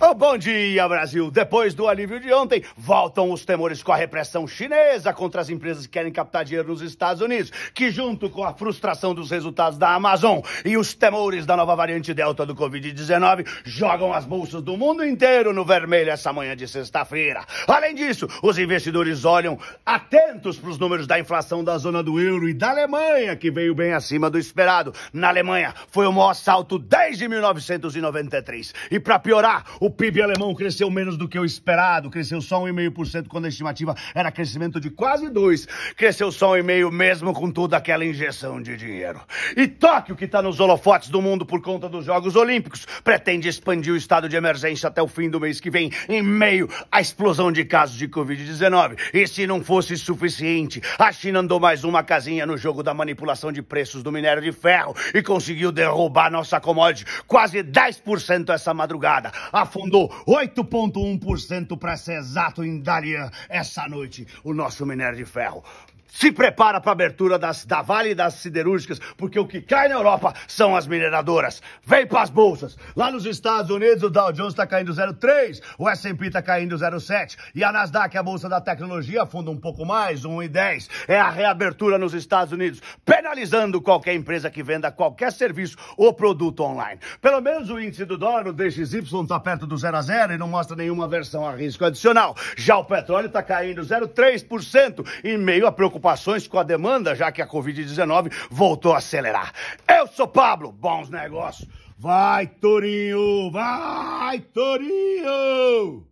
Oh, bom dia, Brasil! Depois do alívio de ontem, voltam os temores com a repressão chinesa contra as empresas que querem captar dinheiro nos Estados Unidos, que, junto com a frustração dos resultados da Amazon e os temores da nova variante Delta do Covid-19, jogam as bolsas do mundo inteiro no vermelho essa manhã de sexta-feira. Além disso, os investidores olham atentos para os números da inflação da zona do euro e da Alemanha, que veio bem acima do esperado. Na Alemanha, foi o maior salto desde 1993. E, para piorar, o o PIB alemão cresceu menos do que o esperado, cresceu só 1,5% quando a estimativa era crescimento de quase 2. Cresceu só 1,5% mesmo com toda aquela injeção de dinheiro. E Tóquio, que está nos holofotes do mundo por conta dos Jogos Olímpicos, pretende expandir o estado de emergência até o fim do mês que vem, em meio à explosão de casos de Covid-19. E se não fosse suficiente, a China andou mais uma casinha no jogo da manipulação de preços do minério de ferro e conseguiu derrubar nossa commodity quase 10% essa madrugada. A afundou 8,1% para ser exato em Dalian essa noite, o nosso minério de ferro se prepara para a abertura das, da Vale das Siderúrgicas, porque o que cai na Europa são as mineradoras. Vem para as bolsas. Lá nos Estados Unidos, o Dow Jones está caindo 0,3, o S&P está caindo 0,7 e a Nasdaq, a bolsa da tecnologia, afunda um pouco mais, 1,10. É a reabertura nos Estados Unidos, penalizando qualquer empresa que venda qualquer serviço ou produto online. Pelo menos o índice do dólar, o DXY, está perto do 0 a 0 e não mostra nenhuma versão a risco adicional. Já o petróleo está caindo 0,3% em meio à preocupação preocupações com a demanda, já que a Covid-19 voltou a acelerar. Eu sou Pablo, bons negócios. Vai, Torinho! Vai, Torinho!